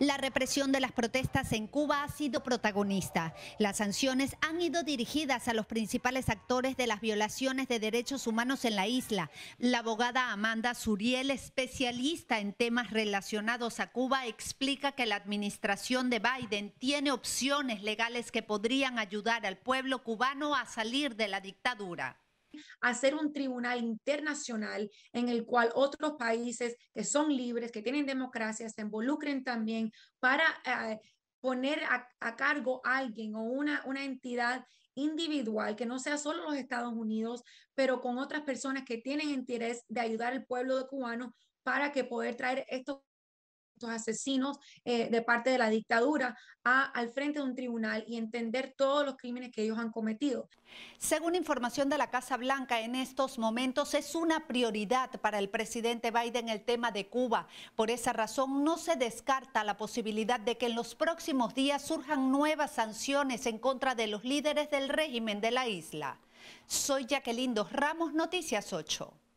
La represión de las protestas en Cuba ha sido protagonista. Las sanciones han ido dirigidas a los principales actores de las violaciones de derechos humanos en la isla. La abogada Amanda Suriel, especialista en temas relacionados a Cuba, explica que la administración de Biden tiene opciones legales que podrían ayudar al pueblo cubano a salir de la dictadura hacer un tribunal internacional en el cual otros países que son libres, que tienen democracia, se involucren también para eh, poner a, cargo a alguien o una, una entidad individual, que no sea solo los Estados Unidos, pero con otras personas que tienen interés de ayudar al pueblo de cubano para que poder traer estos estos asesinos eh, de parte de la dictadura al frente de un tribunal y entender todos los crímenes que ellos han cometido. Según información de la Casa Blanca, en estos momentos es una prioridad para el presidente Biden el tema de Cuba. Por esa razón, no se descarta la posibilidad de que en los próximos días surjan nuevas sanciones en contra de los líderes del régimen de la isla. Soy Jacqueline Dos Ramos, Noticias 8.